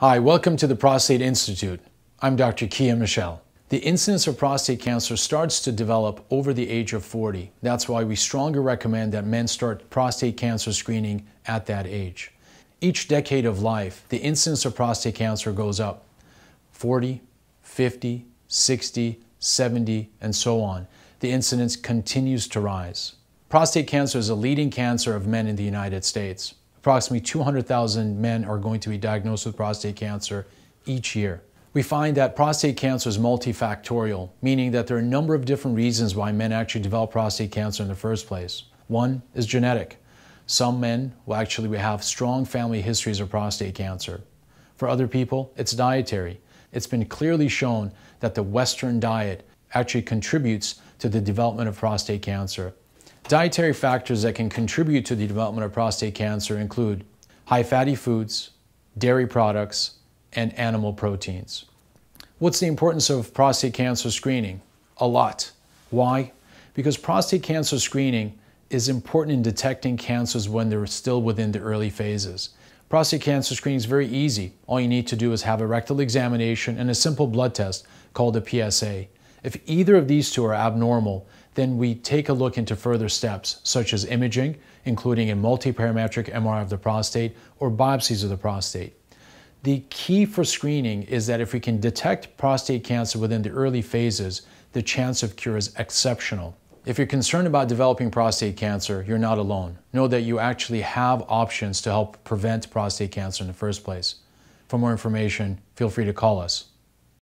Hi, welcome to the Prostate Institute. I'm Dr. Kia Michelle. The incidence of prostate cancer starts to develop over the age of 40. That's why we strongly recommend that men start prostate cancer screening at that age. Each decade of life, the incidence of prostate cancer goes up 40, 50, 60, 70, and so on. The incidence continues to rise. Prostate cancer is a leading cancer of men in the United States. Approximately 200,000 men are going to be diagnosed with prostate cancer each year. We find that prostate cancer is multifactorial, meaning that there are a number of different reasons why men actually develop prostate cancer in the first place. One is genetic. Some men will actually have strong family histories of prostate cancer. For other people, it's dietary. It's been clearly shown that the Western diet actually contributes to the development of prostate cancer. Dietary factors that can contribute to the development of prostate cancer include high fatty foods, dairy products, and animal proteins. What's the importance of prostate cancer screening? A lot. Why? Because prostate cancer screening is important in detecting cancers when they're still within the early phases. Prostate cancer screening is very easy. All you need to do is have a rectal examination and a simple blood test called a PSA. If either of these two are abnormal, then we take a look into further steps, such as imaging, including a multiparametric MRI of the prostate or biopsies of the prostate. The key for screening is that if we can detect prostate cancer within the early phases, the chance of cure is exceptional. If you're concerned about developing prostate cancer, you're not alone. Know that you actually have options to help prevent prostate cancer in the first place. For more information, feel free to call us.